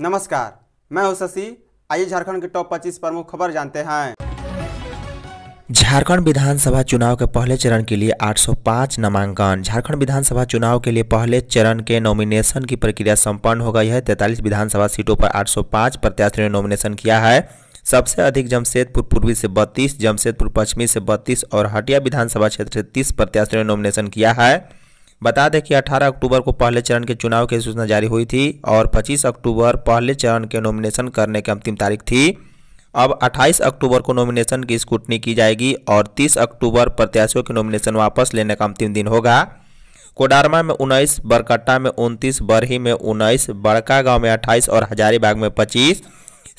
नमस्कार मैं हूं शशि आइए झारखंड के टॉप 25 प्रमुख खबर जानते हैं झारखंड विधानसभा चुनाव के पहले चरण के लिए 805 नामांकन झारखंड विधानसभा चुनाव के लिए पहले चरण के नॉमिनेशन की प्रक्रिया संपन्न हो गई है तैंतालीस विधानसभा सीटों पर 805 प्रत्याशियों ने नॉमिनेशन किया है सबसे अधिक जमशेदपुर पूर्वी से बत्तीस जमशेदपुर पश्चिमी से बत्तीस और हटिया विधानसभा क्षेत्र से तीस प्रत्याशियों ने नॉमिनेशन किया है बता दें कि 18 अक्टूबर को पहले चरण के चुनाव की सूचना जारी हुई थी और 25 अक्टूबर पहले चरण के नॉमिनेशन करने की अंतिम तारीख थी अब 28 अक्टूबर को नॉमिनेशन की स्कूटनी की जाएगी और 30 अक्टूबर प्रत्याशियों के नॉमिनेशन वापस लेने का अंतिम दिन होगा कोडारमा में 19, बरकट्टा में 29, बरही में 19, बड़का गाँव में अट्ठाईस और हजारीबाग में पच्चीस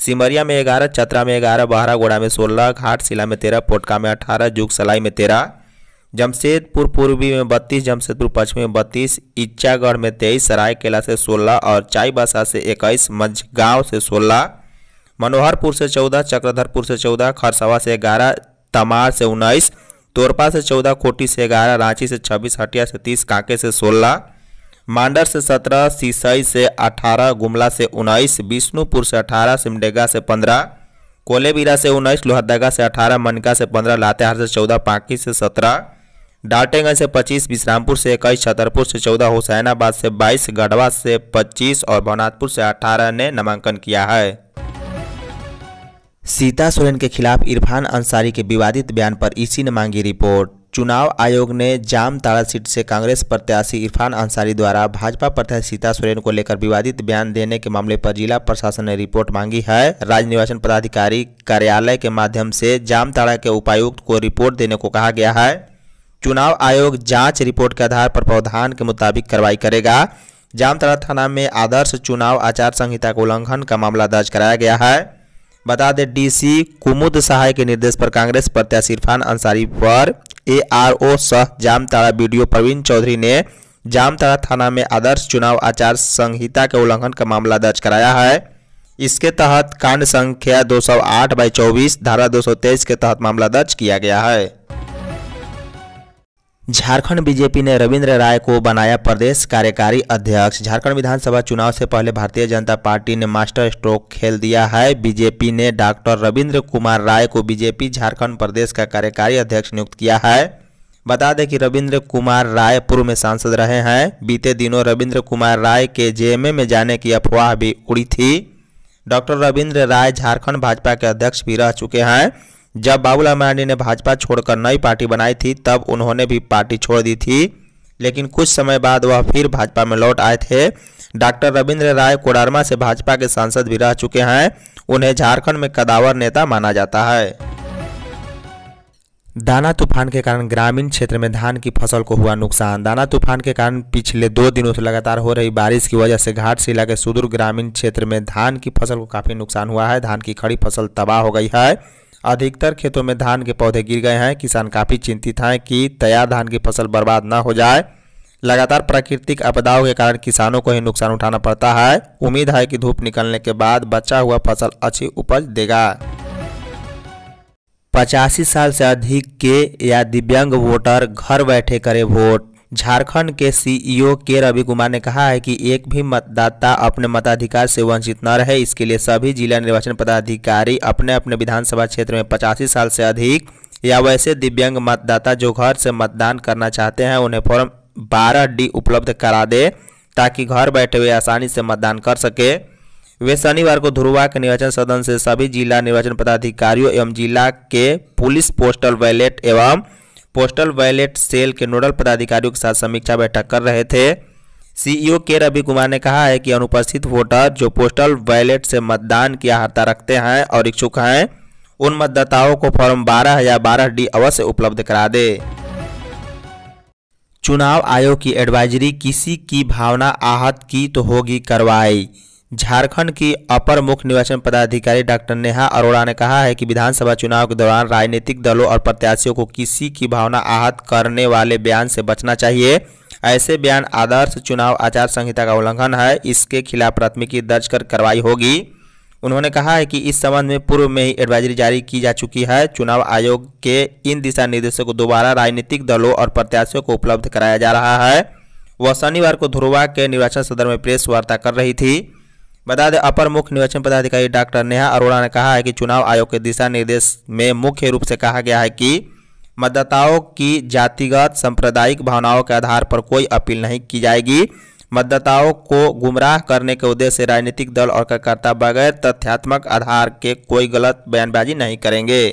सिमरिया में ग्यारह चतरा में ग्यारह गोड़ा में सोलह घाटशिला में तेरह पोटका में अठारह जुगसलाई में तेरह जमशेदपुर पूर्वी में बत्तीस जमशेदपुर पश्चिमी में बत्तीस इच्छागढ़ में तेईस सरायकेला से सोलह और चाईबासा से इक्कीस मझगांव से सोलह मनोहरपुर से चौदह चक्रधरपुर से चौदह खरसवा से ग्यारह तमार से उन्नीस तोरपा से चौदह कोटी से ग्यारह रांची से छब्बीस हटिया से तीस कांके से सोलह मांडर से 17, सीसई से 18, गुमला से 19, विष्णुपुर से 18, सिमडेगा से 15, कोलेबीरा से 19, लोहरदगा से 18, मनका से 15, लातेहार से 14, पाकी से 17, डाल्टेगंज से 25, विश्रामपुर से इक्कीस छतरपुर से 14, हुसैनाबाद से 22, गढ़वा से 25 और भवनाथपुर से 18 ने नामांकन किया है सीता सोरेन के खिलाफ इरफान अंसारी के विवादित बयान पर इसी ने मांगी रिपोर्ट चुनाव आयोग ने जामताड़ा सीट से कांग्रेस प्रत्याशी इरफान अंसारी द्वारा भाजपा प्रत्याशी सीता सोरेन को लेकर विवादित बयान देने के मामले पर जिला प्रशासन ने रिपोर्ट मांगी है राज्य निर्वाचन पदाधिकारी कार्यालय के माध्यम से जामताड़ा के उपायुक्त को रिपोर्ट देने को कहा गया है चुनाव आयोग जांच रिपोर्ट के आधार पर प्रावधान के मुताबिक कार्रवाई करेगा जामताड़ा थाना में आदर्श चुनाव आचार संहिता का उल्लंघन का मामला दर्ज कराया गया है बता दें डीसी कुमुद सहाय के निर्देश पर कांग्रेस प्रत्याशी इरफान अंसारी पर ए आर ओ सह जामताड़ा बीडीओ प्रवीण चौधरी ने जामताड़ा थाना में आदर्श चुनाव आचार संहिता के उल्लंघन का मामला दर्ज कराया है इसके तहत कांड संख्या 208 सौ बाई चौबीस धारा 223 के तहत मामला दर्ज किया गया है झारखंड बीजेपी ने रविंद्र राय को बनाया प्रदेश कार्यकारी अध्यक्ष झारखंड विधानसभा चुनाव से पहले भारतीय जनता पार्टी ने मास्टर स्ट्रोक खेल दिया है बीजेपी ने डॉक्टर रविंद्र कुमार राय को बीजेपी झारखंड प्रदेश का कार्यकारी अध्यक्ष नियुक्त किया है बता दें कि रविंद्र कुमार राय पूर्व में सांसद रहे हैं बीते दिनों रविंद्र कुमार राय के जे में जाने की अफवाह भी उड़ी थी डॉक्टर रविंद्र राय झारखंड भाजपा के अध्यक्ष भी रह चुके हैं जब बाबूलाल मरांडी ने भाजपा छोड़कर नई पार्टी बनाई थी तब उन्होंने भी पार्टी छोड़ दी थी लेकिन कुछ समय बाद वह फिर भाजपा में लौट आए थे डॉक्टर रविंद्र राय कोडारमा से भाजपा के सांसद भी रह चुके हैं उन्हें झारखंड में कदावर नेता माना जाता है दाना तूफान के कारण ग्रामीण क्षेत्र में धान की फसल को हुआ नुकसान दाना तूफान के कारण पिछले दो दिनों से लगातार हो रही बारिश की वजह से घाट घाटशिला के सुदूर ग्रामीण क्षेत्र में धान की फसल को काफ़ी नुकसान हुआ है धान की खड़ी फसल तबाह हो गई है अधिकतर खेतों में धान के पौधे गिर गए हैं किसान काफ़ी चिंतित हैं कि तैयार धान की फसल बर्बाद न हो जाए लगातार प्राकृतिक आपदाओं के कारण किसानों को ही नुकसान उठाना पड़ता है उम्मीद है कि धूप निकलने के बाद बचा हुआ फसल अच्छी उपज देगा पचासी साल से अधिक के या दिव्यांग वोटर घर बैठे करे वोट झारखंड के सीईओ के रवि कुमार ने कहा है कि एक भी मतदाता अपने मताधिकार से वंचित न रहे इसके लिए सभी जिला निर्वाचन पदाधिकारी अपने अपने विधानसभा क्षेत्र में पचासी साल से अधिक या वैसे दिव्यांग मतदाता जो घर से मतदान करना चाहते हैं उन्हें फॉर्म बारह डी उपलब्ध करा दे ताकि घर बैठे हुए आसानी से मतदान कर सके वे शनिवार को ध्रुवा के निर्वाचन सदन से सभी जिला निर्वाचन पदाधिकारियों एवं जिला के पुलिस पोस्टल बैलेट एवं पोस्टल वैलेट सेल के नोडल पदाधिकारियों के साथ समीक्षा बैठक कर रहे थे सीईओ e के रवि कुमार ने कहा है कि अनुपस्थित वोटर जो पोस्टल बैलेट से मतदान की आहता रखते हैं और इच्छुक हैं उन मतदाताओं को फॉर्म बारह या बारह डी अवश्य उपलब्ध करा दे चुनाव आयोग की एडवाइजरी किसी की भावना आहत की तो होगी कार्रवाई झारखंड की अपर मुख्य निर्वाचन पदाधिकारी डॉक्टर नेहा अरोड़ा ने कहा है कि विधानसभा चुनाव के दौरान राजनीतिक दलों और प्रत्याशियों को किसी की भावना आहत करने वाले बयान से बचना चाहिए ऐसे बयान आदर्श चुनाव आचार संहिता का उल्लंघन है इसके खिलाफ प्राथमिकी दर्ज कर कार्रवाई होगी उन्होंने कहा है कि इस संबंध में पूर्व में ही एडवाइजरी जारी की जा चुकी है चुनाव आयोग के इन दिशा निर्देशों को दोबारा राजनीतिक दलों और प्रत्याशियों को उपलब्ध कराया जा रहा है वह शनिवार को ध्रुवा के निर्वाचन सदर में प्रेस वार्ता कर रही थी बता दें अपर मुख्य निर्वाचन पदाधिकारी डॉक्टर नेहा अरोड़ा ने कहा है कि चुनाव आयोग के दिशा निर्देश में मुख्य रूप से कहा गया है कि मतदाताओं की जातिगत सांप्रदायिक भावनाओं के आधार पर कोई अपील नहीं की जाएगी मतदाताओं को गुमराह करने के उद्देश्य से राजनीतिक दल और कार्यकर्ता बगैर तथ्यात्मक आधार के कोई गलत बयानबाजी नहीं करेंगे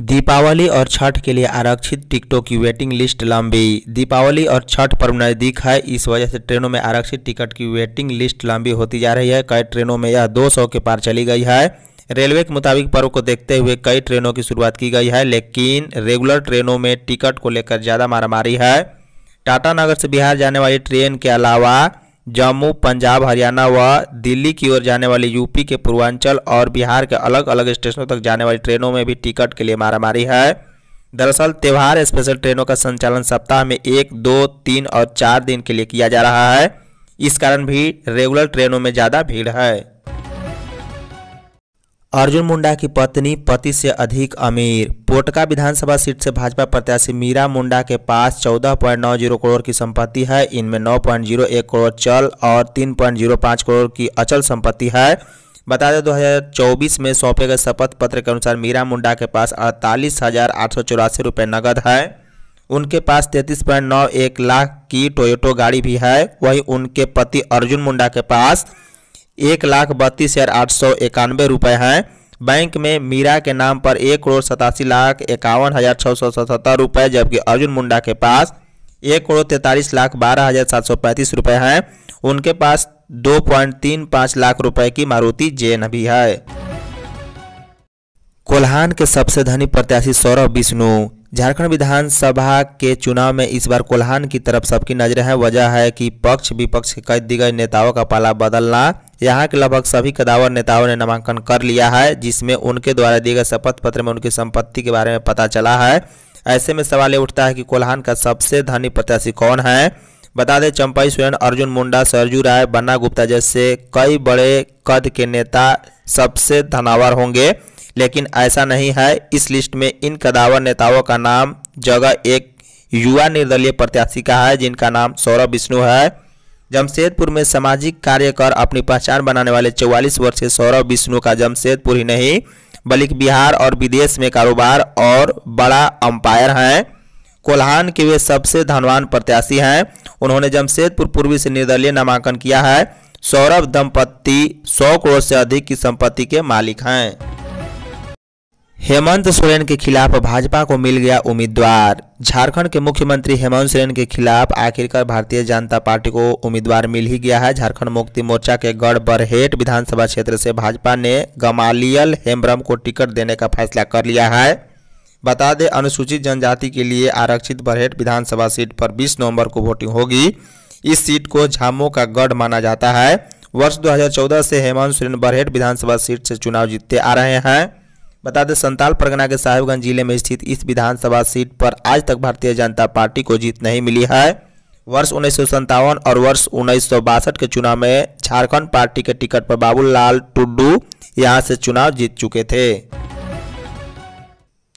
दीपावली और छठ के लिए आरक्षित टिकटों की वेटिंग लिस्ट लंबी दीपावली और छठ पर्व नज़दीक है इस वजह से ट्रेनों में आरक्षित टिकट की वेटिंग लिस्ट लंबी होती जा रही है कई ट्रेनों में यह 200 के पार चली गई है रेलवे के मुताबिक पर्व को देखते हुए कई ट्रेनों की शुरुआत की गई है लेकिन रेगुलर ट्रेनों में टिकट को लेकर ज़्यादा मारामारी है टाटानगर से बिहार जाने वाली ट्रेन के अलावा जम्मू पंजाब हरियाणा व दिल्ली की ओर जाने वाली यूपी के पूर्वांचल और बिहार के अलग अलग स्टेशनों तक जाने वाली ट्रेनों में भी टिकट के लिए मारामारी है दरअसल त्यौहार स्पेशल ट्रेनों का संचालन सप्ताह में एक दो तीन और चार दिन के लिए किया जा रहा है इस कारण भी रेगुलर ट्रेनों में ज़्यादा भीड़ है अर्जुन मुंडा की पत्नी पति से अधिक अमीर पोटका विधानसभा सीट से भाजपा प्रत्याशी मीरा मुंडा के पास चौदह पॉइंट नौ जीरो करोड़ की संपत्ति है इनमें नौ पॉइंट जीरो एक करोड़ चल और तीन पॉइंट जीरो पाँच करोड़ की अचल संपत्ति है बता दें 2024 में सौंपे गए शपथ पत्र के अनुसार मीरा मुंडा के पास अड़तालीस हज़ार आठ सौ चौरासी रुपये नकद है उनके पास तैतीस पॉइंट नौ एक लाख की टोयोटो गाड़ी भी है वहीं उनके पति अर्जुन मुंडा के पास एक लाख बत्तीस हज़ार आठ सौ इक्यानवे रुपये हैं बैंक में मीरा के नाम पर एक करोड़ सतासी लाख इक्यावन हज़ार छः सौ सतहत्तर रुपये जबकि अर्जुन मुंडा के पास एक करोड़ तैंतालीस लाख बारह हज़ार सात सौ पैंतीस रुपये हैं उनके पास दो पॉइंट तीन पाँच लाख रुपये की मारुति जेन भी है कोल्हान के सबसे धनी प्रत्याशी सौरभ विष्णु झारखंड विधानसभा के चुनाव में इस बार कोल्हान की तरफ सबकी नजरें हैं वजह है कि पक्ष विपक्ष के कई दिग्गज नेताओं का पाला बदलना यहाँ के लगभग सभी कदावर नेताओं ने नामांकन कर लिया है जिसमें उनके द्वारा दिए गए शपथ पत्र में उनकी संपत्ति के बारे में पता चला है ऐसे में सवाल ये उठता है कि कोल्हान का सबसे धनी प्रत्याशी कौन है बता दें चंपाई सोरेन अर्जुन मुंडा सरजू राय बन्ना गुप्ता जैसे कई बड़े कद के नेता सबसे धनावर होंगे लेकिन ऐसा नहीं है इस लिस्ट में इन कदावर नेताओं का नाम जगह एक युवा निर्दलीय प्रत्याशी का है जिनका नाम सौरभ विष्णु है जमशेदपुर में सामाजिक कार्य कर अपनी पहचान बनाने वाले चौवालीस वर्षीय सौरभ विष्णु का जमशेदपुर ही नहीं बल्कि बिहार और विदेश में कारोबार और बड़ा अंपायर हैं कोल्हान के वे सबसे धनवान प्रत्याशी हैं उन्होंने जमशेदपुर पूर्वी से निर्दलीय नामांकन किया है सौरभ दंपत्ति सौ करोड़ से अधिक की संपत्ति के मालिक हैं हेमंत सोरेन के खिलाफ भाजपा को मिल गया उम्मीदवार झारखंड के मुख्यमंत्री हेमंत सोरेन के खिलाफ आखिरकार भारतीय जनता पार्टी को उम्मीदवार मिल ही गया है झारखंड मुक्ति मोर्चा के गढ़ बरहेट विधानसभा क्षेत्र से भाजपा ने गमालियल हेम्ब्रम को टिकट देने का फैसला कर लिया है बता दें अनुसूचित जनजाति के लिए आरक्षित बरहेट विधानसभा सीट पर बीस नवम्बर को वोटिंग होगी इस सीट को झामो का गढ़ माना जाता है वर्ष दो से हेमंत सोरेन बरहेट विधानसभा सीट से चुनाव जीतते आ रहे हैं बता दें संताल परगना के साहिबगंज जिले में स्थित इस विधानसभा सीट पर आज तक भारतीय जनता पार्टी को जीत नहीं मिली है वर्ष उन्नीस और वर्ष उन्नीस के चुनाव में झारखंड पार्टी के टिकट पर बाबूलाल टुड्डू यहां से चुनाव जीत चुके थे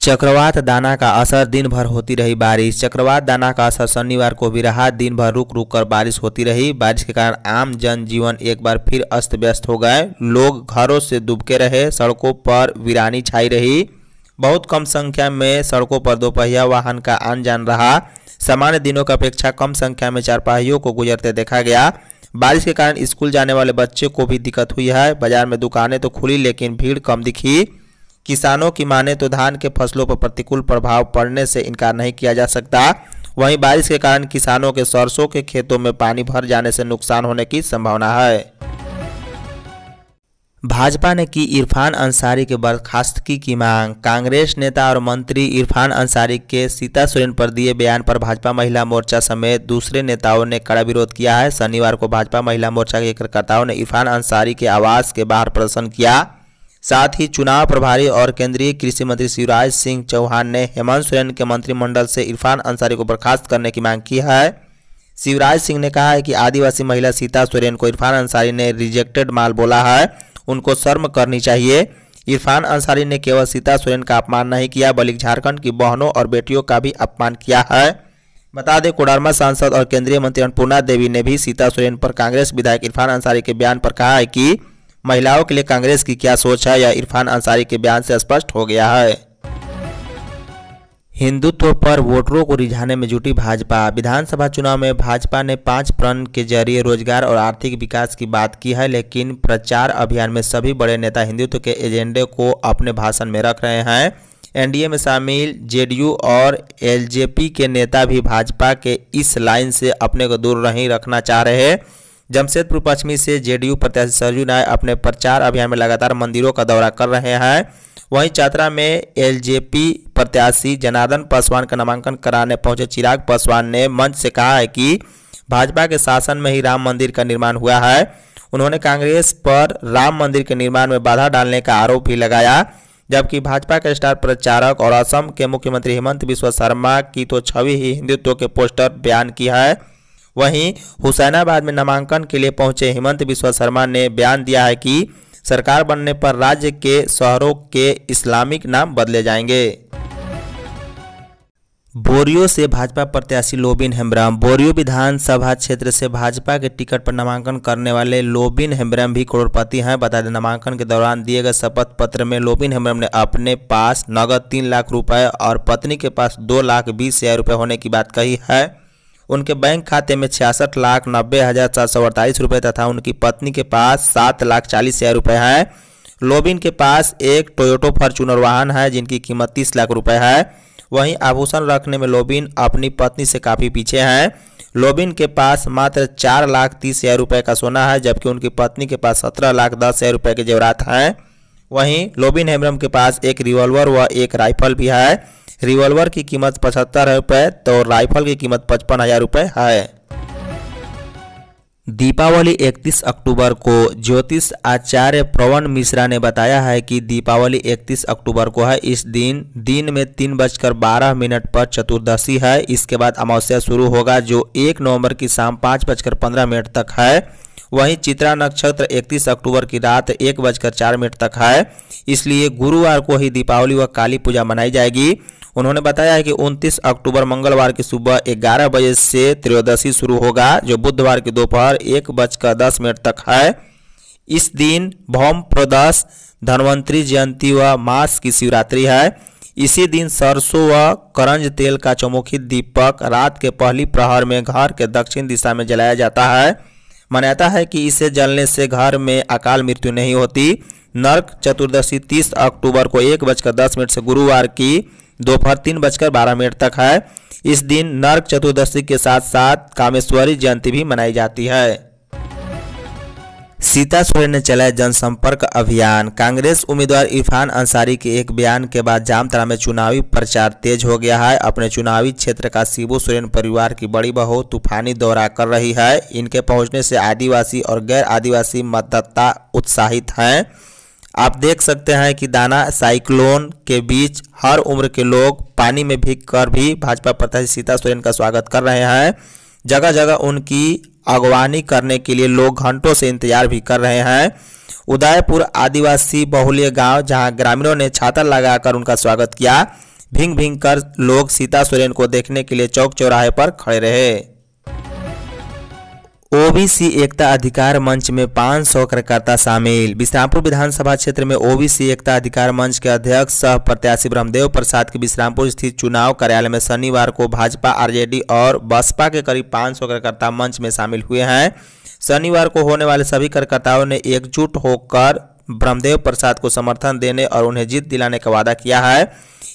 चक्रवात दाना का असर दिन भर होती रही बारिश चक्रवात दाना का असर शनिवार को भी रहा दिन भर रुक रुक कर बारिश होती रही बारिश के कारण आम जनजीवन एक बार फिर अस्त व्यस्त हो गए लोग घरों से दुबके रहे सड़कों पर वीरानी छाई रही बहुत कम संख्या में सड़कों पर दोपहिया वाहन का आन जान रहा सामान्य दिनों की अपेक्षा कम संख्या में चारपाहियों को गुजरते देखा गया बारिश के कारण स्कूल जाने वाले बच्चे को भी दिक्कत हुई है बाजार में दुकानें तो खुली लेकिन भीड़ कम दिखी किसानों की माने तो धान के फसलों पर प्रतिकूल प्रभाव पड़ने से इनकार नहीं किया जा सकता वहीं बारिश के कारण किसानों के सरसों के खेतों में पानी भर जाने से नुकसान होने की संभावना है भाजपा ने की इरफान अंसारी के बर्खास्तगी की मांग कांग्रेस नेता और मंत्री इरफान अंसारी के सीता सोरेन पर दिए बयान पर भाजपा महिला मोर्चा समेत दूसरे नेताओं ने कड़ा विरोध किया है शनिवार को भाजपा महिला मोर्चा के कार्यकर्ताओं ने इरफान अंसारी के आवास के बाहर प्रदर्शन किया साथ ही चुनाव प्रभारी और केंद्रीय कृषि मंत्री शिवराज सिंह चौहान ने हेमंत सोरेन के मंत्रिमंडल से इरफान अंसारी को बर्खास्त करने की मांग की है शिवराज सिंह ने कहा है कि आदिवासी महिला सीता सोरेन को इरफान अंसारी ने रिजेक्टेड माल बोला है उनको शर्म करनी चाहिए इरफान अंसारी ने केवल सीता सोरेन का अपमान नहीं किया बल्कि झारखंड की बहनों और बेटियों का भी अपमान किया है बता दें कोडरमा सांसद और केंद्रीय मंत्री अन्नपूर्णा देवी ने भी सीता सोरेन पर कांग्रेस विधायक इरफान अंसारी के बयान पर कहा है कि महिलाओं के लिए कांग्रेस की क्या सोच है यह इरफान अंसारी के बयान से स्पष्ट हो गया है हिंदुत्व पर वोटरों को रिझाने में जुटी भाजपा विधानसभा चुनाव में भाजपा ने पाँच प्रण के जरिए रोजगार और आर्थिक विकास की बात की है लेकिन प्रचार अभियान में सभी बड़े नेता हिंदुत्व के एजेंडे को अपने भाषण में रख रहे हैं एनडीए में शामिल जेडीयू और एलजेपी के नेता भी भाजपा के इस लाइन से अपने को दूर नहीं रखना चाह रहे हैं जमशेदपुर पश्चिमी से जेडीयू प्रत्याशी सरजू नायक अपने प्रचार अभियान में लगातार मंदिरों का दौरा कर रहे हैं वहीं चात्रा में एलजेपी प्रत्याशी जनार्दन पासवान का नामांकन कराने पहुंचे चिराग पासवान ने मंच से कहा है कि भाजपा के शासन में ही राम मंदिर का निर्माण हुआ है उन्होंने कांग्रेस पर राम मंदिर के निर्माण में बाधा डालने का आरोप भी लगाया जबकि भाजपा के स्टार प्रचारक और असम के मुख्यमंत्री हेमंत बिस्वा शर्मा की तो छवि ही हिंदुत्व के पोस्टर बयान की है वहीं हुसैनाबाद में नामांकन के लिए पहुंचे हेमंत बिश्व शर्मा ने बयान दिया है कि सरकार बनने पर राज्य के शहरों के इस्लामिक नाम बदले जाएंगे बोरियो से भाजपा प्रत्याशी लोबिन हेम्ब्रम बोरियो विधानसभा क्षेत्र से भाजपा के टिकट पर नामांकन करने वाले लोबिन हेम्ब्रम भी करोड़पति हैं बता दें नामांकन के दौरान दिए गए शपथ पत्र में लोबिन हेम्ब्रम ने अपने पास नगद तीन लाख रुपए और पत्नी के पास दो लाख बीस हजार रुपये होने की बात कही है उनके बैंक खाते में छियासठ लाख नब्बे हज़ार सात सौ अड़तालीस रुपये तथा उनकी पत्नी के पास सात लाख चालीस हज़ार रुपये हैं लोबिन के पास एक टोयोटो फॉर्चूनर वाहन है जिनकी कीमत तीस लाख रुपये है वहीं आभूषण रखने में लोबिन अपनी पत्नी से काफ़ी पीछे हैं लोबिन के पास मात्र चार लाख तीस हज़ार रुपये का सोना है जबकि उनकी पत्नी के पास सत्रह लाख दस हज़ार रुपये के जेवरात हैं वहीं लोबिन हेम्ब्रम के पास एक रिवॉल्वर व एक राइफल भी है रिवॉल्वर की कीमत पचहत्तर रुपये तो राइफल की कीमत पचपन हजार रुपये है दीपावली 31 अक्टूबर को ज्योतिष आचार्य प्रवण मिश्रा ने बताया है कि दीपावली 31 अक्टूबर को है इस दिन दिन में तीन बजकर बारह मिनट पर चतुर्दशी है इसके बाद अमावस्या शुरू होगा जो एक नवंबर की शाम पाँच बजकर पंद्रह मिनट तक है वहीं चित्रा नक्षत्र 31 अक्टूबर की रात एक बजकर चार मिनट तक है इसलिए गुरुवार को ही दीपावली व काली पूजा मनाई जाएगी उन्होंने बताया है कि 29 अक्टूबर मंगलवार की सुबह ग्यारह बजे से त्रयोदशी शुरू होगा जो बुधवार की दोपहर एक बजकर दस मिनट तक है इस दिन भौम प्रदश धनवंतरी जयंती व मास की शिवरात्रि है इसी दिन सरसों व करंज तेल का चमुखी दीपक रात के पहली प्रहर में घर के दक्षिण दिशा में जलाया जाता है मान्यता है कि इसे जलने से घर में अकाल मृत्यु नहीं होती नर्क चतुर्दशी 30 अक्टूबर को एक बजकर दस मिनट से गुरुवार की दोपहर तीन बजकर बारह मिनट तक है इस दिन नर्क चतुर्दशी के साथ साथ कामेश्वरी जयंती भी मनाई जाती है सीता सोरेन ने चलाया जनसंपर्क अभियान कांग्रेस उम्मीदवार इरफान अंसारी के एक बयान के बाद जामतरा में चुनावी प्रचार तेज हो गया है अपने चुनावी क्षेत्र का शिबू सोरेन परिवार की बड़ी बहू तूफानी दौरा कर रही है इनके पहुंचने से आदिवासी और गैर आदिवासी मतदाता उत्साहित हैं आप देख सकते हैं कि दाना साइक्लोन के बीच हर उम्र के लोग पानी में भीग कर भी भाजपा प्रत्याशी सीता सोरेन का स्वागत कर रहे हैं जगह जगह उनकी अगवानी करने के लिए लोग घंटों से इंतजार भी कर रहे हैं उदयपुर आदिवासी बहुल्य गांव जहां ग्रामीणों ने छाता लगाकर उनका स्वागत किया भिंग भिंग कर लोग सीता सोरेन को देखने के लिए चौक चौराहे पर खड़े रहे ओबीसी एकता अधिकार मंच में 500 कार्यकर्ता शामिल विश्रामपुर विधानसभा क्षेत्र में ओबीसी एकता अधिकार मंच के अध्यक्ष सह प्रत्याशी ब्रह्मदेव प्रसाद के विश्रामपुर स्थित चुनाव कार्यालय में शनिवार को भाजपा आरजेडी और बसपा के करीब 500 कार्यकर्ता मंच में शामिल हुए हैं शनिवार को होने वाले सभी कार्यकर्ताओं ने एकजुट होकर ब्रह्मदेव प्रसाद को समर्थन देने और उन्हें जीत दिलाने का वादा किया है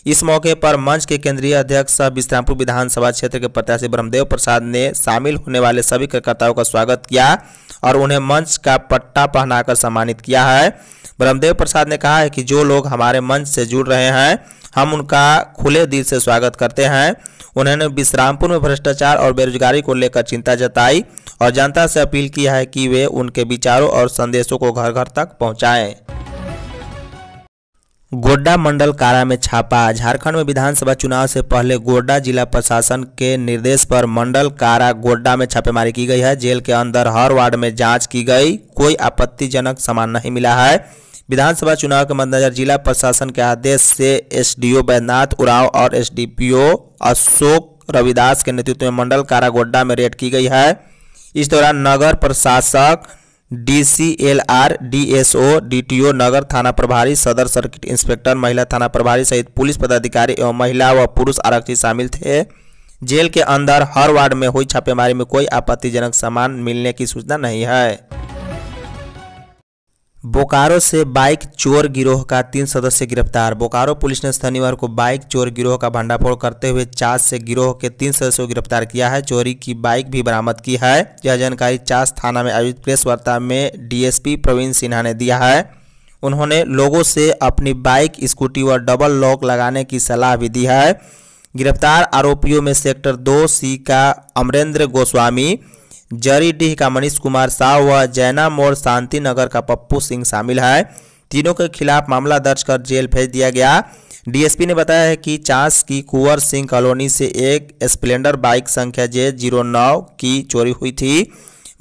इस मौके पर मंच के केंद्रीय अध्यक्ष सह विश्रामपुर विधानसभा क्षेत्र के प्रत्याशी ब्रह्मदेव प्रसाद ने शामिल होने वाले सभी कार्यकर्ताओं का स्वागत किया और उन्हें मंच का पट्टा पहनाकर सम्मानित किया है ब्रह्मदेव प्रसाद ने कहा है कि जो लोग हमारे मंच से जुड़ रहे हैं हम उनका खुले दिल से स्वागत करते हैं उन्होंने विश्रामपुर में भ्रष्टाचार और बेरोजगारी को लेकर चिंता जताई और जनता से अपील की है कि वे उनके विचारों और संदेशों को घर घर तक पहुँचाएँ गोड्डा मंडल कारा में छापा झारखंड में विधानसभा चुनाव से पहले गोड्डा जिला प्रशासन के निर्देश पर मंडल कारा गोड्डा में छापेमारी की गई है जेल के अंदर हर वार्ड में जांच की गई कोई आपत्तिजनक सामान नहीं मिला है विधानसभा चुनाव के मद्देनजर जिला प्रशासन के आदेश से एसडीओ बैद्यनाथ उराव और एसडीपीओ अशोक रविदास के नेतृत्व में मंडल कारागोड्डा में रेड की गई है इस दौरान नगर प्रशासक D C L R D S O D T O नगर थाना प्रभारी सदर सर्किट इंस्पेक्टर महिला थाना प्रभारी सहित पुलिस पदाधिकारी एवं महिला व पुरुष आरक्षी शामिल थे जेल के अंदर हर वार्ड में हुई छापेमारी में कोई आपत्तिजनक सामान मिलने की सूचना नहीं है बोकारो से बाइक चोर गिरोह का तीन सदस्य गिरफ्तार बोकारो पुलिस ने शनिवार को बाइक चोर गिरोह का भंडाफोड़ करते हुए चास से गिरोह के तीन सदस्यों को गिरफ्तार किया है चोरी की बाइक भी बरामद की है यह जानकारी चास थाना में आयोजित प्रेस वार्ता में डीएसपी प्रवीण सिन्हा ने दिया है उन्होंने लोगों से अपनी बाइक स्कूटी व डबल लॉक लगाने की सलाह भी दी है गिरफ्तार आरोपियों में सेक्टर दो सी का अमरेंद्र गोस्वामी जरी डीह का मनीष कुमार साह व जैना मोड़ शांति नगर का पप्पू सिंह शामिल है तीनों के खिलाफ मामला दर्ज कर जेल भेज दिया गया डीएसपी ने बताया है कि चांस की कुंवर सिंह कॉलोनी से एक स्प्लेंडर बाइक संख्या जे जीरो नौ की चोरी हुई थी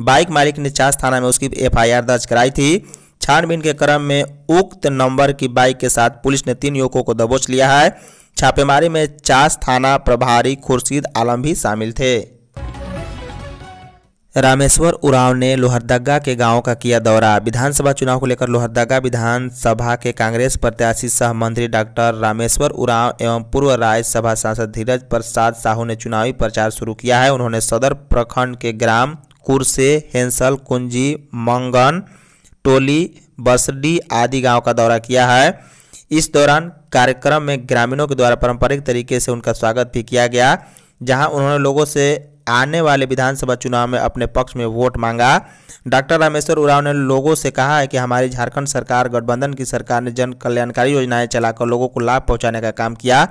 बाइक मालिक ने चांस थाना में उसकी एफआईआर दर्ज कराई थी छानबीन के क्रम में उक्त नंबर की बाइक के साथ पुलिस ने तीन युवकों को दबोच लिया है छापेमारी में चास थाना प्रभारी खुर्शीद आलम भी शामिल थे रामेश्वर उरांव ने लोहरदगा के गांव का किया दौरा विधानसभा चुनाव को लेकर लोहरदगा विधानसभा के कांग्रेस प्रत्याशी सह मंत्री डॉक्टर रामेश्वर उरांव एवं पूर्व राज्यसभा सांसद धीरज प्रसाद साहू ने चुनावी प्रचार शुरू किया है उन्होंने सदर प्रखंड के ग्राम कुरसे हेंसल कुंजी मंगन टोली बसडी आदि गाँव का दौरा किया है इस दौरान कार्यक्रम में ग्रामीणों के द्वारा पारंपरिक तरीके से उनका स्वागत भी किया गया जहां उन्होंने लोगों से आने वाले विधानसभा चुनाव में अपने पक्ष में वोट मांगा डॉक्टर रामेश्वर उराव ने लोगों से कहा है कि हमारी झारखंड सरकार गठबंधन की सरकार ने जन कल्याणकारी योजनाएं चलाकर लोगों को लाभ पहुंचाने का काम किया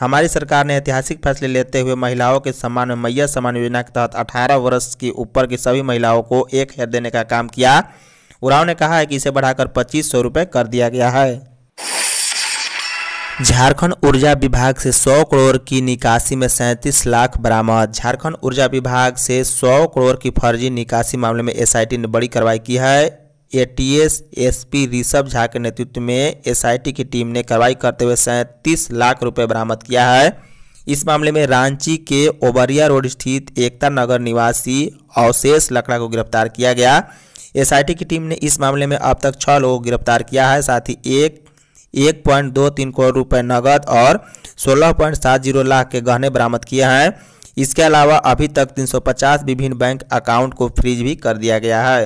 हमारी सरकार ने ऐतिहासिक फैसले लेते हुए महिलाओं के सम्मान में मैया सम्मान योजना के तहत अठारह वर्ष की ऊपर की सभी महिलाओं को एक हेयर देने का काम किया उराव ने कहा है कि इसे बढ़ाकर पच्चीस सौ रुपये कर दिया गया है झारखंड ऊर्जा विभाग से 100 करोड़ की निकासी में सैंतीस लाख बरामद झारखंड ऊर्जा विभाग से 100 करोड़ की फर्जी निकासी मामले में एसआईटी ने बड़ी कार्रवाई की है एटीएस एसपी ऋषभ झा के नेतृत्व में एसआईटी की टीम ने कार्रवाई करते हुए सैंतीस लाख रुपए बरामद किया है इस मामले में रांची के ओबरिया रोड स्थित एकता नगर निवासी अवशेष लकड़ा को गिरफ्तार किया गया एसआईटी की टीम ने इस मामले में अब तक छः लोगों को गिरफ्तार किया है साथ ही एक एक पॉइंट दो तीन करोड़ रुपए नगद और सोलह पॉइंट सात जीरो लाख के गहने बरामद किए हैं इसके अलावा अभी तक 350 विभिन्न बैंक अकाउंट को फ्रीज भी कर दिया गया है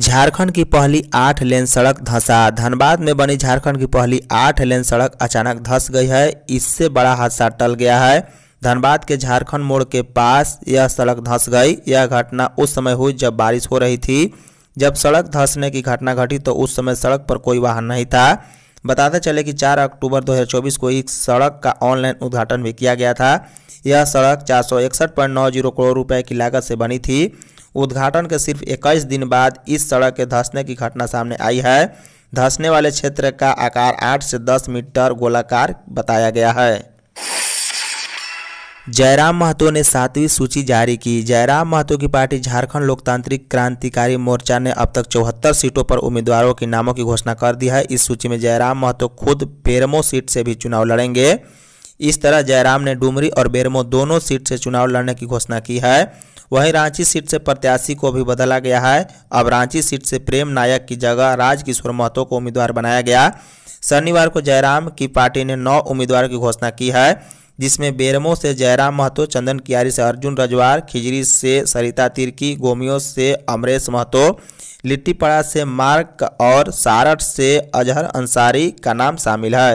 झारखंड की पहली आठ लेन सड़क धंसा धनबाद में बनी झारखंड की पहली आठ लेन सड़क अचानक धंस गई है इससे बड़ा हादसा टल गया है धनबाद के झारखंड मोड़ के पास यह सड़क धंस गई यह घटना उस समय हुई जब बारिश हो रही थी जब सड़क धंसने की घटना घटी तो उस समय सड़क पर कोई वाहन नहीं था बताते चले कि 4 अक्टूबर 2024 को एक सड़क का ऑनलाइन उद्घाटन भी किया गया था यह सड़क चार करोड़ रुपए की लागत से बनी थी उद्घाटन के सिर्फ इक्कीस दिन बाद इस सड़क के धंसने की घटना सामने आई है धंसने वाले क्षेत्र का आकार 8 से 10 मीटर गोलाकार बताया गया है जयराम महतो ने सातवीं सूची जारी की जयराम महतो की पार्टी झारखंड लोकतांत्रिक क्रांतिकारी मोर्चा ने अब तक चौहत्तर सीटों पर उम्मीदवारों के नामों की घोषणा कर दी है इस सूची में जयराम महतो खुद बेरमो सीट से भी चुनाव लड़ेंगे इस तरह जयराम ने डुमरी और बेरमो दोनों सीट से चुनाव लड़ने की घोषणा की है वहीं रांची सीट से प्रत्याशी को भी बदला गया है अब रांची सीट से प्रेम नायक की जगह राजकिशोर महतो को उम्मीदवार बनाया गया शनिवार को जयराम की पार्टी ने नौ उम्मीदवारों की घोषणा की है जिसमें बेरमो से जयराम महतो चंदन कियारी से अर्जुन रजवार खिजरी से सरिता तिर्की गोमियो से अमरेश महतो लिट्टीपाड़ा से मार्क और सारठ से अजहर अंसारी का नाम शामिल है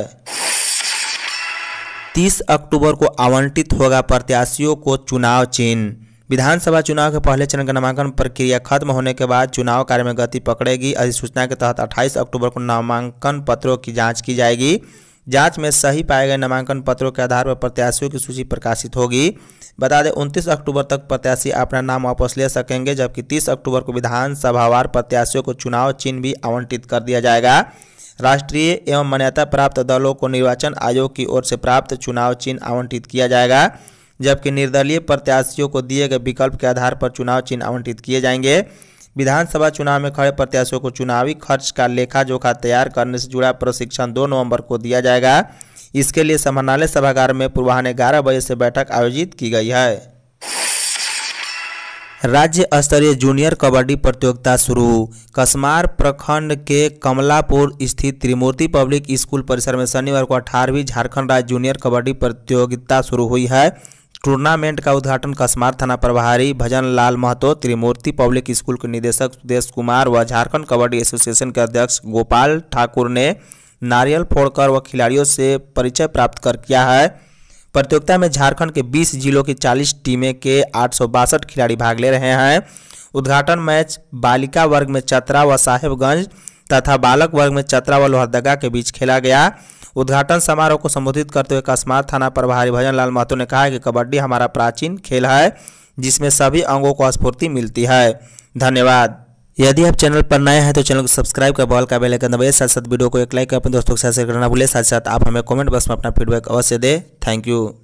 30 अक्टूबर को आवंटित होगा प्रत्याशियों को चुनाव चिन्ह विधानसभा चुनाव के पहले चरण का नामांकन प्रक्रिया खत्म होने के बाद चुनाव कार्य में गति पकड़ेगी अधिसूचना के तहत 28 अक्टूबर को नामांकन पत्रों की जांच की जाएगी जांच में सही पाए गए नामांकन पत्रों के आधार पर प्रत्याशियों की सूची प्रकाशित होगी बता दें 29 अक्टूबर तक प्रत्याशी अपना नाम वापस ले सकेंगे जबकि 30 अक्टूबर को विधानसभावार प्रत्याशियों को चुनाव चिन्ह भी आवंटित कर दिया जाएगा राष्ट्रीय एवं मान्यता प्राप्त दलों को निर्वाचन आयोग की ओर से प्राप्त चुनाव चिन्ह आवंटित किया जाएगा जबकि निर्दलीय प्रत्याशियों को दिए गए विकल्प के आधार पर चुनाव चिन्ह आवंटित किए जाएंगे विधानसभा चुनाव में खड़े प्रत्याशियों को चुनावी खर्च का लेखा जोखा तैयार करने से जुड़ा प्रशिक्षण दो नवंबर को दिया जाएगा इसके लिए समरणालय सभागार में पूर्वाहन ग्यारह बजे से बैठक आयोजित की गई है राज्य स्तरीय जूनियर कबड्डी प्रतियोगिता शुरू कसमार प्रखंड के कमलापुर स्थित त्रिमूर्ति पब्लिक स्कूल परिसर में शनिवार को अठारहवीं झारखंड राज्य जूनियर कबड्डी प्रतियोगिता शुरू हुई है टूर्नामेंट का उद्घाटन कस्मार थाना प्रभारी भजन लाल महतो त्रिमूर्ति पब्लिक स्कूल के निदेशक सुदेश कुमार व झारखंड कबड्डी एसोसिएशन के अध्यक्ष गोपाल ठाकुर ने नारियल फोड़कर व खिलाड़ियों से परिचय प्राप्त कर किया है प्रतियोगिता में झारखंड के 20 जिलों की 40 टीमें के आठ खिलाड़ी भाग ले रहे हैं उद्घाटन मैच बालिका वर्ग में चतरा व साहेबगंज तथा बालक वर्ग में चतरा व लोहरदगा के बीच खेला गया उद्घाटन समारोह को संबोधित करते हुए कस्मात थाना प्रभारी भजन लाल महतो ने कहा कि कबड्डी हमारा प्राचीन खेल है जिसमें सभी अंगों को स्फूर्ति मिलती है धन्यवाद यदि आप चैनल पर नए हैं तो चैनल को सब्सक्राइब कर बॉल का बेल आइकन दबाइए साथ साथ वीडियो को एक लाइक अपने दोस्तों के साथ शेयर करना भूलिए साथ साथ आप हमें कमेंट बॉक्स में अपना फीडबैक अवश्य दें थैंक यू